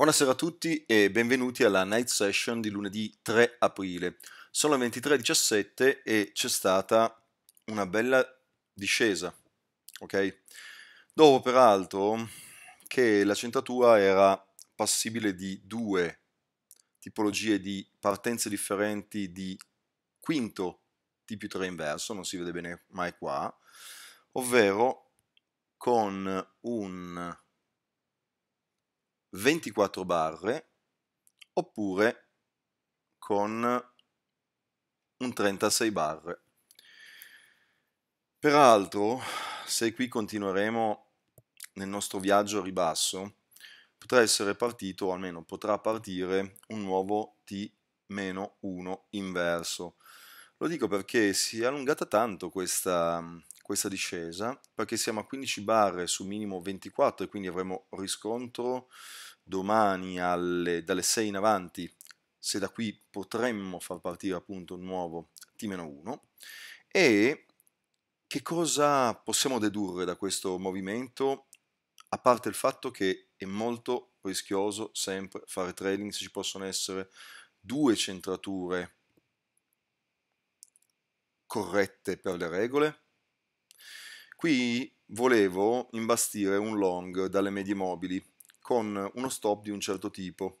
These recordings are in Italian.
Buonasera a tutti e benvenuti alla night session di lunedì 3 aprile. Sono le 23.17 e c'è stata una bella discesa, ok? Dopo peraltro che la centratura era passibile di due tipologie di partenze differenti di quinto T più 3 inverso, non si vede bene mai qua, ovvero con un 24 barre oppure con un 36 barre. Peraltro, se qui continueremo nel nostro viaggio a ribasso, potrà essere partito, o almeno potrà partire, un nuovo T-1 inverso. Lo dico perché si è allungata tanto questa questa discesa perché siamo a 15 barre su minimo 24 e quindi avremo riscontro domani alle, dalle 6 in avanti se da qui potremmo far partire appunto un nuovo T-1 e che cosa possiamo dedurre da questo movimento a parte il fatto che è molto rischioso sempre fare trading se ci possono essere due centrature corrette per le regole Qui volevo imbastire un long dalle medie mobili con uno stop di un certo tipo.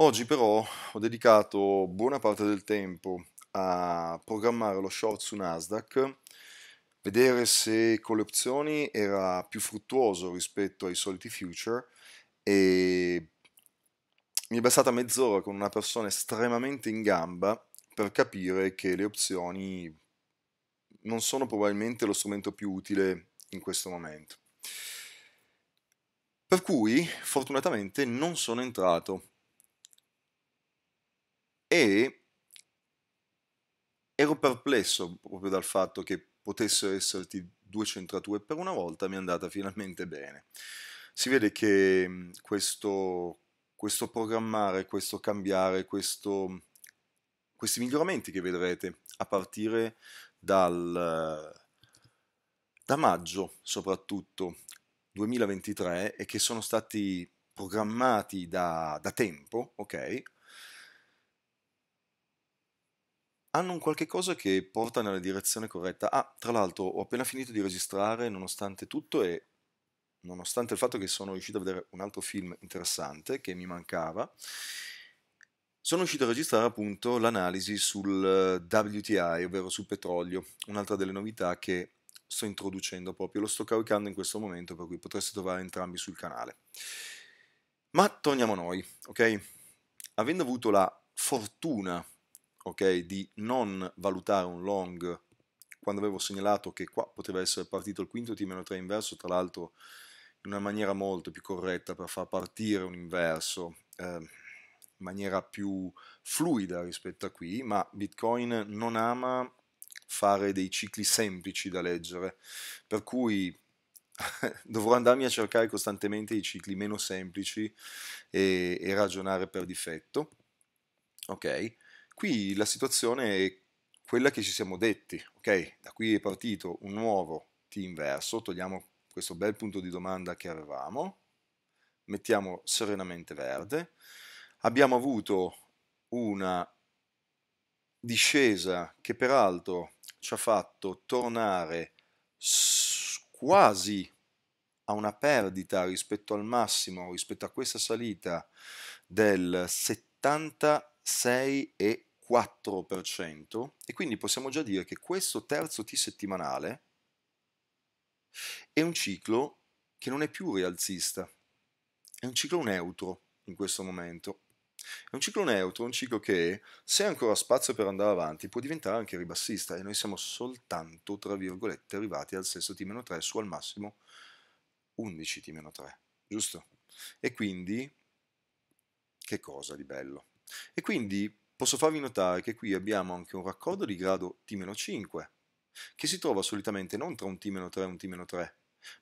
Oggi però ho dedicato buona parte del tempo a programmare lo short su Nasdaq, vedere se con le opzioni era più fruttuoso rispetto ai soliti future e mi è bastata mezz'ora con una persona estremamente in gamba per capire che le opzioni non sono probabilmente lo strumento più utile in questo momento. Per cui, fortunatamente, non sono entrato e ero perplesso proprio dal fatto che potessero esserti due centrature per una volta, mi è andata finalmente bene. Si vede che mm, questo, questo programmare, questo cambiare, questo, questi miglioramenti che vedrete a partire dal, da maggio soprattutto 2023 e che sono stati programmati da, da tempo, ok? hanno un qualche cosa che porta nella direzione corretta. Ah, tra l'altro ho appena finito di registrare nonostante tutto e nonostante il fatto che sono riuscito a vedere un altro film interessante che mi mancava sono uscito a registrare appunto l'analisi sul eh, WTI, ovvero sul petrolio, un'altra delle novità che sto introducendo proprio, lo sto caricando in questo momento, per cui potreste trovare entrambi sul canale. Ma torniamo a noi, ok? Avendo avuto la fortuna, ok, di non valutare un long quando avevo segnalato che qua poteva essere partito il quinto T-3 inverso, tra l'altro in una maniera molto più corretta per far partire un inverso, eh, maniera più fluida rispetto a qui, ma Bitcoin non ama fare dei cicli semplici da leggere, per cui dovrò andarmi a cercare costantemente i cicli meno semplici e, e ragionare per difetto. Ok, qui la situazione è quella che ci siamo detti, ok? Da qui è partito un nuovo T inverso, togliamo questo bel punto di domanda che avevamo, mettiamo serenamente verde, abbiamo avuto una discesa che peraltro ci ha fatto tornare quasi a una perdita rispetto al massimo, rispetto a questa salita del 76,4% e quindi possiamo già dire che questo terzo T settimanale è un ciclo che non è più rialzista, è un ciclo neutro in questo momento, è un ciclo neutro, un ciclo che, se ha ancora spazio per andare avanti, può diventare anche ribassista e noi siamo soltanto, tra virgolette, arrivati al sesto T-3 su al massimo 11 T-3, giusto? E quindi, che cosa di bello? E quindi posso farvi notare che qui abbiamo anche un raccordo di grado T-5, che si trova solitamente non tra un T-3 e un T-3,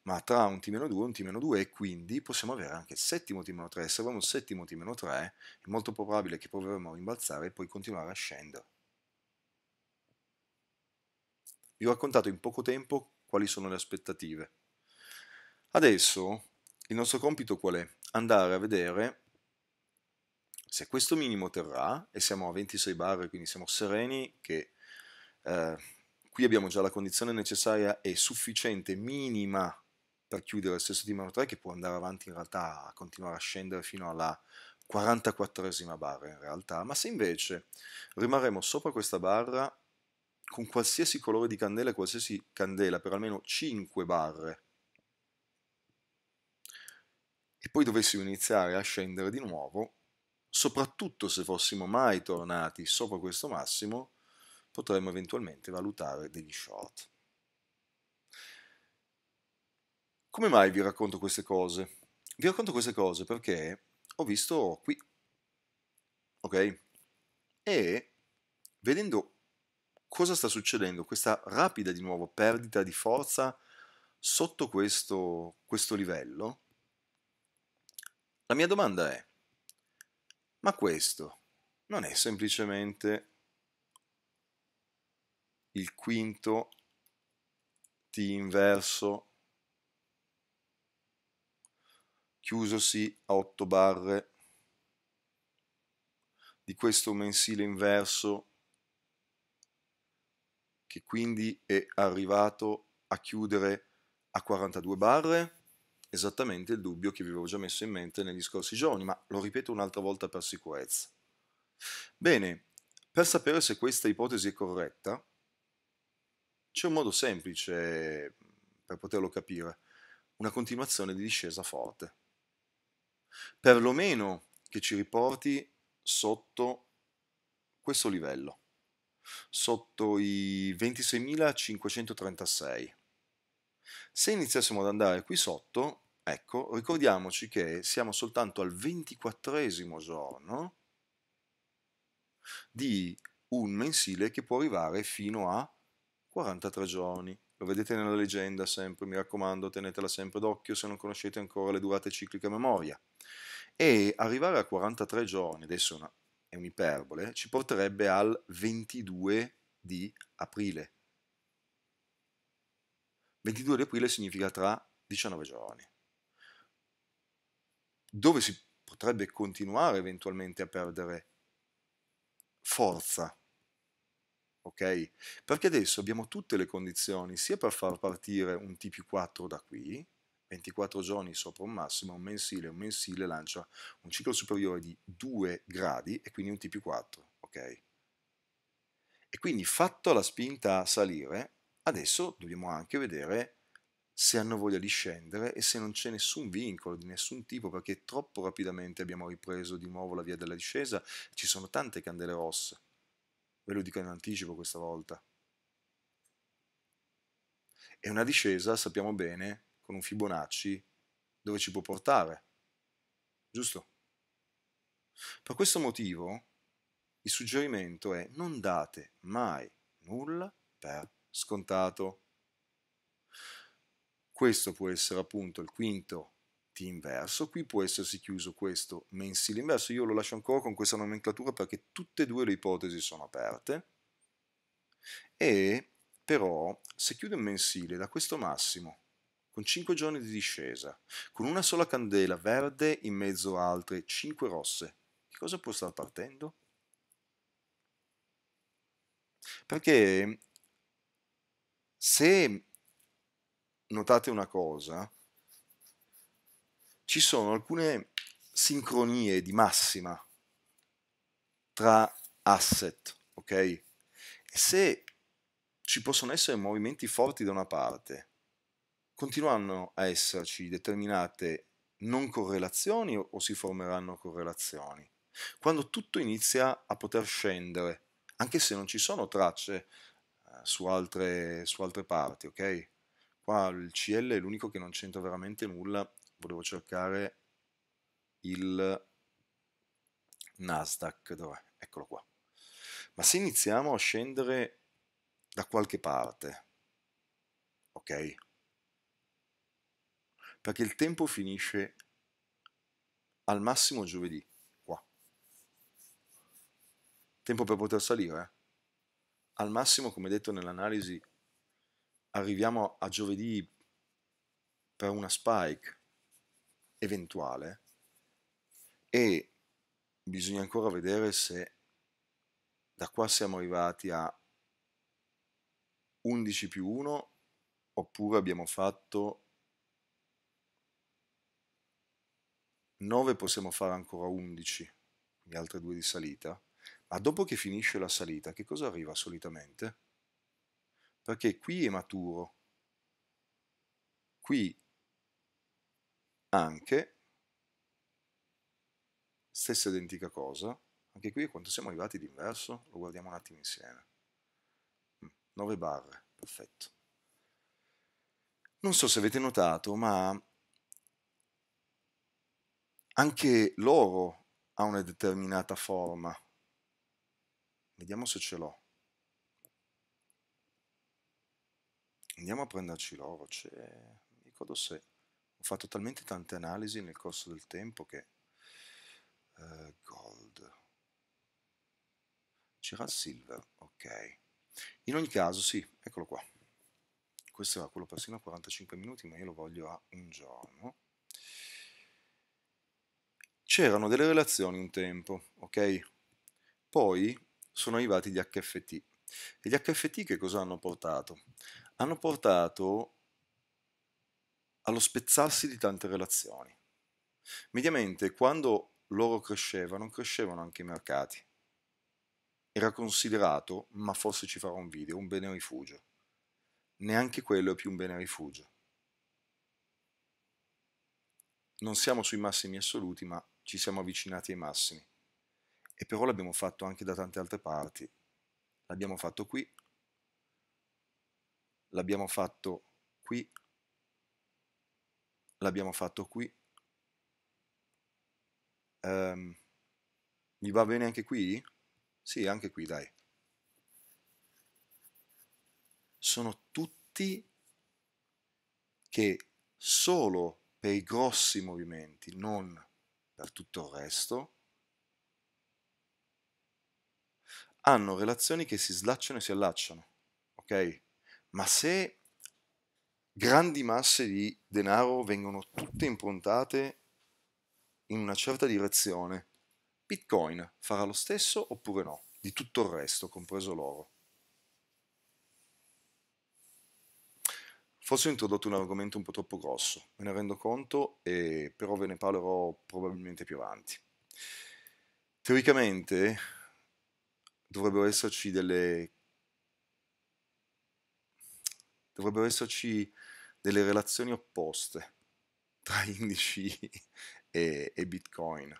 ma tra un T-2 e un T-2 e quindi possiamo avere anche il settimo T-3. Se avremo un settimo T-3 è molto probabile che proveremo a rimbalzare e poi continuare a scendere. Vi ho raccontato in poco tempo quali sono le aspettative. Adesso il nostro compito qual è? Andare a vedere se questo minimo terrà e siamo a 26 bar, quindi siamo sereni che eh, Qui abbiamo già la condizione necessaria e sufficiente, minima, per chiudere il sesto di meno 3 che può andare avanti in realtà a continuare a scendere fino alla 44esima barra in realtà, ma se invece rimarremo sopra questa barra con qualsiasi colore di candela e qualsiasi candela per almeno 5 barre e poi dovessimo iniziare a scendere di nuovo, soprattutto se fossimo mai tornati sopra questo massimo, potremmo eventualmente valutare degli short. Come mai vi racconto queste cose? Vi racconto queste cose perché ho visto qui, ok? E vedendo cosa sta succedendo, questa rapida di nuovo perdita di forza sotto questo, questo livello, la mia domanda è, ma questo non è semplicemente il quinto T inverso chiusosi a 8 barre di questo mensile inverso che quindi è arrivato a chiudere a 42 barre esattamente il dubbio che vi avevo già messo in mente negli scorsi giorni ma lo ripeto un'altra volta per sicurezza bene per sapere se questa ipotesi è corretta c'è un modo semplice mm, per poterlo capire, una continuazione di discesa forte, perlomeno che ci riporti sotto questo livello, sotto i 26.536. Se iniziassimo ad andare qui sotto, ecco, ricordiamoci che siamo soltanto al 24 giorno di un mensile che può arrivare fino a 43 giorni. Lo vedete nella leggenda sempre, mi raccomando, tenetela sempre d'occhio se non conoscete ancora le durate cicliche a memoria. E arrivare a 43 giorni, adesso una, è un'iperbole, ci porterebbe al 22 di aprile. 22 di aprile significa tra 19 giorni. Dove si potrebbe continuare eventualmente a perdere forza ok? Perché adesso abbiamo tutte le condizioni sia per far partire un TP4 da qui, 24 giorni sopra un massimo, un mensile, un mensile lancia un ciclo superiore di 2 gradi e quindi un TP4, ok? E quindi fatto la spinta a salire, adesso dobbiamo anche vedere se hanno voglia di scendere e se non c'è nessun vincolo di nessun tipo perché troppo rapidamente abbiamo ripreso di nuovo la via della discesa, ci sono tante candele rosse ve lo dico in anticipo questa volta. È una discesa, sappiamo bene, con un Fibonacci, dove ci può portare. Giusto? Per questo motivo, il suggerimento è non date mai nulla per scontato. Questo può essere appunto il quinto inverso, qui può essersi chiuso questo mensile inverso, io lo lascio ancora con questa nomenclatura perché tutte e due le ipotesi sono aperte, e però se chiudo il mensile da questo massimo, con 5 giorni di discesa, con una sola candela verde in mezzo a altre 5 rosse, che cosa può star partendo? Perché se notate una cosa, ci sono alcune sincronie di massima tra asset, ok? E se ci possono essere movimenti forti da una parte, continueranno a esserci determinate non correlazioni o si formeranno correlazioni. Quando tutto inizia a poter scendere, anche se non ci sono tracce eh, su, altre, su altre parti, ok? Qua il CL è l'unico che non c'entra veramente nulla volevo cercare il Nasdaq, dov'è? Eccolo qua. Ma se iniziamo a scendere da qualche parte, ok? Perché il tempo finisce al massimo giovedì, qua. Tempo per poter salire, eh? Al massimo, come detto nell'analisi, arriviamo a giovedì per una spike, eventuale e bisogna ancora vedere se da qua siamo arrivati a 11 più 1 oppure abbiamo fatto 9 possiamo fare ancora 11 quindi altre due di salita ma dopo che finisce la salita che cosa arriva solitamente? perché qui è maturo qui anche, stessa identica cosa, anche qui quanto siamo arrivati di Lo guardiamo un attimo insieme. 9 mm, barre, perfetto. Non so se avete notato, ma anche l'oro ha una determinata forma. Vediamo se ce l'ho. Andiamo a prenderci l'oro, c'è... mi ricordo se fatto talmente tante analisi nel corso del tempo che... Uh, gold. C'era silver, ok. In ogni caso, sì, eccolo qua. Questo era quello persino a 45 minuti, ma io lo voglio a un giorno. C'erano delle relazioni un tempo, ok? Poi sono arrivati gli HFT. E gli HFT che cosa hanno portato? Hanno portato allo spezzarsi di tante relazioni. Mediamente, quando loro crescevano, crescevano anche i mercati. Era considerato, ma forse ci farò un video, un bene rifugio. Neanche quello è più un bene rifugio. Non siamo sui massimi assoluti, ma ci siamo avvicinati ai massimi. E però l'abbiamo fatto anche da tante altre parti. L'abbiamo fatto qui, l'abbiamo fatto qui l'abbiamo fatto qui. Um, mi va bene anche qui? Sì, anche qui, dai. Sono tutti che solo per i grossi movimenti, non per tutto il resto, hanno relazioni che si slacciano e si allacciano, ok? Ma se grandi masse di denaro vengono tutte improntate in una certa direzione. Bitcoin farà lo stesso oppure no? Di tutto il resto, compreso l'oro. Forse ho introdotto un argomento un po' troppo grosso, me ne rendo conto, e però ve ne parlerò probabilmente più avanti. Teoricamente dovrebbero esserci delle dovrebbero esserci delle relazioni opposte tra indici e, e Bitcoin.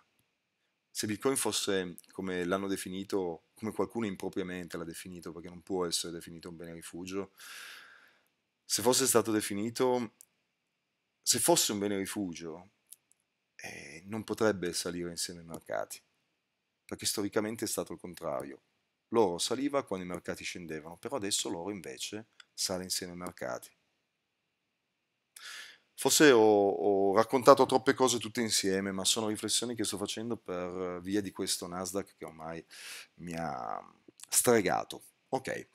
Se Bitcoin fosse, come l'hanno definito, come qualcuno impropriamente l'ha definito, perché non può essere definito un bene rifugio, se fosse stato definito, se fosse un bene rifugio, eh, non potrebbe salire insieme ai mercati, perché storicamente è stato il contrario. L'oro saliva quando i mercati scendevano, però adesso l'oro invece sale insieme ai mercati. Forse ho, ho, raccontato troppe cose tutte insieme, ma sono riflessioni che sto facendo per eh, via di questo Nasdaq che ormai mi ha stregato. Ok,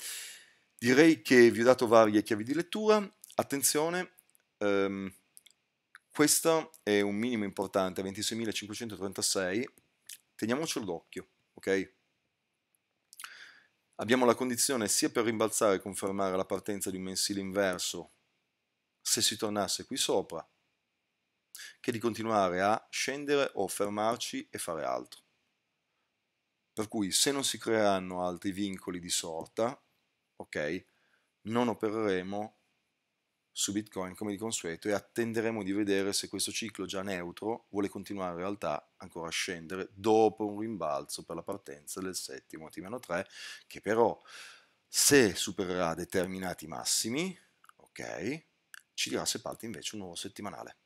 direi che vi ho dato varie chiavi di lettura. Attenzione, ehm, questo è un minimo importante, 26.536, teniamocelo d'occhio, ok? Abbiamo la condizione sia per rimbalzare e confermare la partenza di un mensile inverso se si tornasse qui sopra, che di continuare a scendere o fermarci e fare altro. Per cui se non si creeranno altri vincoli di sorta, ok, non opereremo su Bitcoin come di consueto e attenderemo di vedere se questo ciclo già neutro vuole continuare in realtà ancora a scendere dopo un rimbalzo per la partenza del settimo T-3 che però se supererà determinati massimi, ok, ci dirà se parte invece un nuovo settimanale.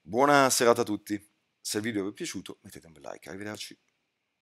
Buona serata a tutti, se il video vi è piaciuto mettete un bel like, arrivederci.